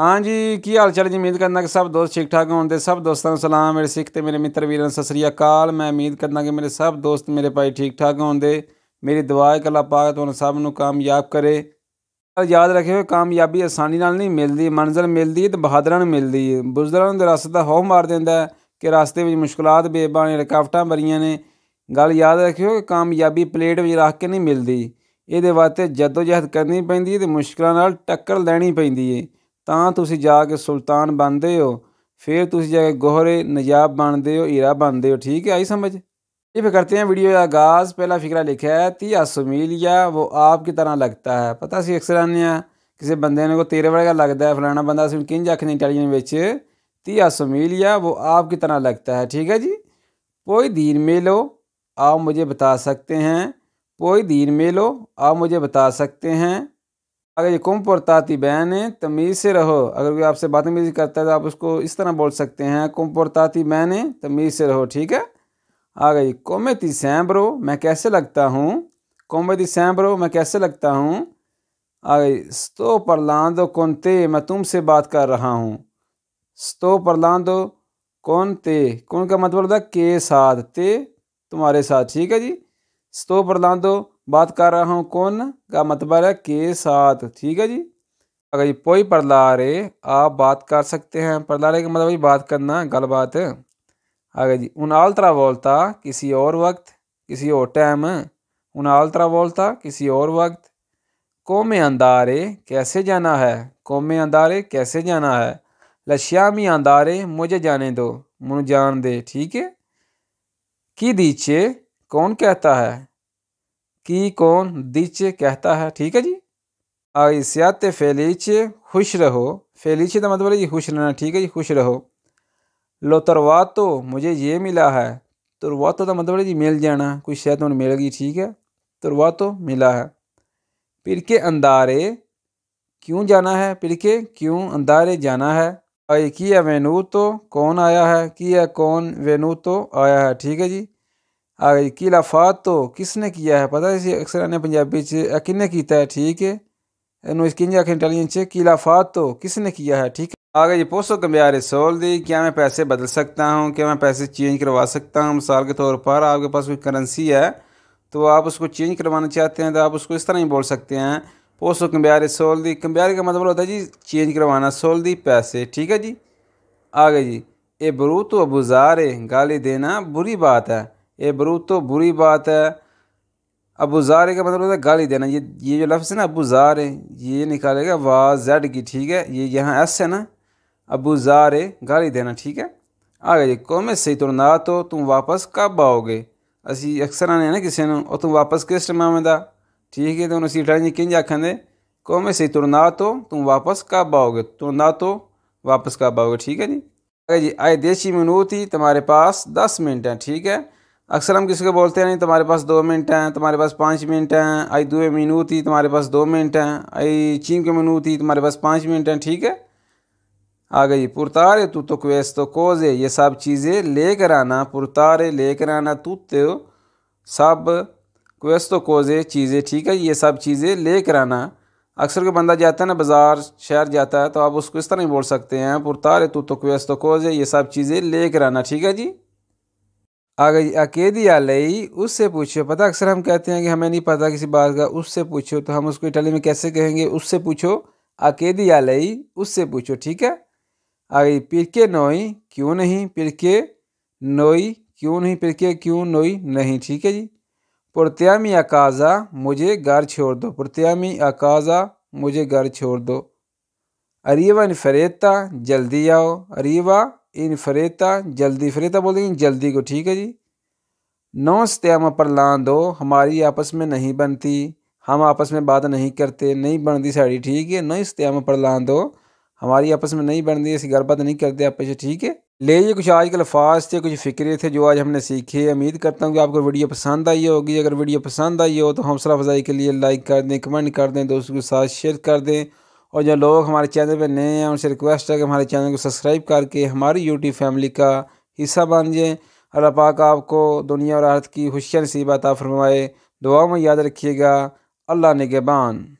ਹਾਂਜੀ ਕੀ ਹਾਲ ਚਾਲ ਜੀ ਉਮੀਦ ਕਰਨਾ ਕਿ ਸਭ ਦੋਸਤ ਠੀਕ ਠਾਕ ਹੋਣ ਦੇ ਸਭ ਦੋਸਤਾਂ ਨੂੰ ਸਲਾਮ ਮੇਰੇ ਸਿੱਖ ਤੇ ਮੇਰੇ ਮਿੱਤਰ ਵੀਰਾਂ ਸਤਿ ਸ੍ਰੀ ਅਕਾਲ ਮੈਂ ਉਮੀਦ ਕਰਨਾ ਕਿ ਮੇਰੇ ਸਭ ਦੋਸਤ ਮੇਰੇ ਭਾਈ ਠੀਕ ਠਾਕ ਹੋਣ ਦੇ ਮੇਰੀ ਦੁਆ ਹੈ ਕਿ ਅੱਲਾਹ ਪਾਕ ਤੁਹਾਨੂੰ ਸਭ ਨੂੰ ਕਾਮਯਾਬ ਕਰੇ ਯਾਦ ਰੱਖਿਓ ਕਾਮਯਾਬੀ ਆਸਾਨੀ ਨਾਲ ਨਹੀਂ ਮਿਲਦੀ ਮੰਜ਼ਲ ਮਿਲਦੀ ਹੈ ਤੇ ਬਹਾਦਰਾਂ ਨੂੰ ਮਿਲਦੀ ਹੈ ਬੁਜ਼ਦਲਾਂ ਨੂੰ ਰਸਤਾ ਦਾ ਹਉ ਮਾਰ ਦਿੰਦਾ ਕਿ ਰਸਤੇ ਵਿੱਚ ਮੁਸ਼ਕਲਾਂ ਬੇਬਾਨ ਰਕਾਵਟਾਂ ਬਰੀਆਂ ਨੇ ਗੱਲ ਯਾਦ ਰੱਖਿਓ ਕਿ ਕਾਮਯਾਬੀ ਪਲੇਟ ਵਿੱਚ ਰੱਖ ਕੇ ਨਹੀਂ ਮਿਲਦੀ ਇਹਦੇ ਵਾਸਤੇ ਜਦੋਜਹਿਦ ਕਰਨੀ ਪੈਂਦੀ ਹੈ ਤੇ ਮੁਸ਼ਕਲਾਂ ਨਾਲ ਟੱਕਰ ਲੈਣੀ ਪੈਂਦੀ ਹੈ ਤਾਂ जाके सुल्तान ਕੇ ਸੁਲਤਾਨ ਬਣਦੇ फिर तुम जाके गोहरे नजाब बनते हो हीरा बनते हो ठीक है आई समझ ये फिर करते हैं वीडियो का आगाज़ पहला फिक्रा लिखा है ती सुमीलिया वो आप की तरह लगता है पता सी अक्सर आने किसी बंद को तेरे वर्गा लगता है फलाना बंद असं कि आखने इटालियन बच्च ती सुमीलिया वो आप की तरह लगता है ठीक है जी कोई धीर में लो आप मुझे बता सकते हैं कोई दीन में लो आप मुझे बता सकते हैं अगर ये कुम पुरताती बहन बैन तमीज़ से रहो अगर कोई आपसे बदतमीज़ी करता है तो आप उसको इस तरह बोल सकते हैं कुम पुरताती ताती बैन तमीज़ से रहो ठीक है आ गई कौमती सैम्बरो मैं कैसे लगता हूँ कौमती सैम्बरो मैं कैसे लगता हूँ आ गई स्तो पर लांदो कौन ते मैं तुमसे बात कर रहा हूँ स्तो पर लांदो कौन ते कौन का मतलब होता के साथ ते तुम्हारे साथ ठीक है जी स्तो पर लांदो बात कर रहा हूँ कौन का मतलब है के साथ ठीक है जी अगर जी पोई परलारे आप बात कर सकते हैं परलारे का मतलब बात करना गल बात अगर जी उन आल तरह बोलता किसी और वक्त किसी और टाइम उन आल तरह बोलता किसी और वक्त कौमे अंदारे कैसे जाना है कौमे अंदारे कैसे जाना है लश्यामी अंदारे मुझे जाने दो मुझे जान दे ठीक है की दीचे कौन कहता है की कौन दिच कहता है ठीक है जी आइसियात फेलीच खुश रहो फेलिच का मतलब ये खुश रहना ठीक है जी खुश रहो लो तरवा तो मुझे ये मिला है तुरवा तो का मतलब जी मिल जाना कोई शायद तुम्हें तो मिल गई ठीक है तुरवा तो मिला है पिर के अंदारे क्यों जाना है पिर के क्यों अंदारे जाना है आई की है वेनू तो कौन आया है की है कौन वेनू तो आया है ठीक है जी किला फात तो किसने किया है पता है अक्सर ने पंजाबी किन्ने किया है ठीक है इन्होंने कि आखिर इटालियन च किला फात तो किसने किया है ठीक है आगे जी पोसो कम्बार सोल दी क्या मैं पैसे बदल सकता हूँ क्या मैं पैसे चेंज करवा सकता हूँ मिसाल के तौर पर आपके पास कोई करेंसी है तो आप उसको चेंज करवाना चाहते हैं तो आप उसको इस तरह ही बोल सकते हैं पोसो कम्बार सोल दी कम्बार का मतलब होता है जी चेंज करवाना सोल दी पैसे ठीक है जी आगे जी ए बरू तो अबुजार गाली देना बुरी बात है ये बरू तो बुरी बात है अबू जारे का मतलब होता है गाली देना ये ये जो लफ्ज़ है ना अबू जारे ये निकालेगा वा जेड की ठीक है ये यहाँ एस है ना अबू जारे गाली देना ठीक है आगे जी कौमे सही तो ना तो तुम वापस कब आओगे असी अक्सर आने ना किसी ने और तुम वापस किस टमा में ठीक है तो उन्होंने सीटा जी किंज आखन दे कौमे सही तो ना तो तुम वापस कब आओगे तो ना तो वापस कब आओगे ठीक है जी आगे जी आए देसी मनू थी तुम्हारे पास दस मिनट हैं ठीक है अक्सर हम किसी को बोलते हैं नहीं तुम्हारे पास दो मिनट हैं तुम्हारे पास पाँच मिनट हैं आई दुए मीनू थी तुम्हारे पास दो मिनट हैं आई चीन के मीनू थी तुम्हारे पास पाँच मिनट हैं ठीक है आ गई पुरतारे तू तो क्वेस तो कोजे ये सब चीज़ें लेकर आना पुरतारे लेकर आना तू तो सब क्वेस तो कोजे चीज़ें ठीक है ये सब चीज़ें लेकर आना अक्सर कोई बंदा जाता है ना बाज़ार शहर जाता है तो आप उसको इस तरह ही बोल सकते हैं पुरतारे तू तो क्वेस तो कोजे ये सब चीज़ें लेकर आना ठीक है जी अकेदिया लई उससे पूछो पता अक्सर हम कहते हैं कि हमें नहीं पता किसी बात का उससे पूछो तो हम उसको इटली में कैसे कहेंगे उससे पूछो अकेदिया लई उससे पूछो ठीक है आगे पिरके नोई क्यों नहीं पिरके नोई क्यों नहीं पिरके क्यों नोई नहीं ठीक है जी पुरत्यामी अकाजा मुझे घर छोड़ दो पुरत्यामी अकाजा मुझे घर छोड़ दो अरीवा फरेता जल्दी आओ अरीवा इन फरेता जल्दी फरेता बोल देंगे जल्दी को ठीक है जी नौस्त्यामा पर लान दो हमारी आपस में नहीं बनती हम आपस में बात नहीं करते नहीं बनती साड़ी ठीक है नौ नौस्त्यामा पर लान दो हमारी आपस में नहीं बनती ऐसी गलबात नहीं करते आपस ठीक है ले ये कुछ आज के अल्फाज थे कुछ फ़िक्रे थे जो आज हमने सीखे उम्मीद करता हूँ कि आपको वीडियो पसंद आई होगी अगर वीडियो पसंद आई हो तो हौसला अफजाई के लिए लाइक कर दें कमेंट कर दें दोस्तों के साथ शेयर कर दें और जो लोग हमारे चैनल पर नए हैं उनसे रिक्वेस्ट है कि हमारे चैनल को सब्सक्राइब करके हमारी यूट्यूब फैमिली का हिस्सा बन जाएँ अल्लाह पाक आपको दुनिया और आर्थ की खुशियाँ नसीबत आ फरमाए दुआ में याद रखिएगा अल्लाह निगबान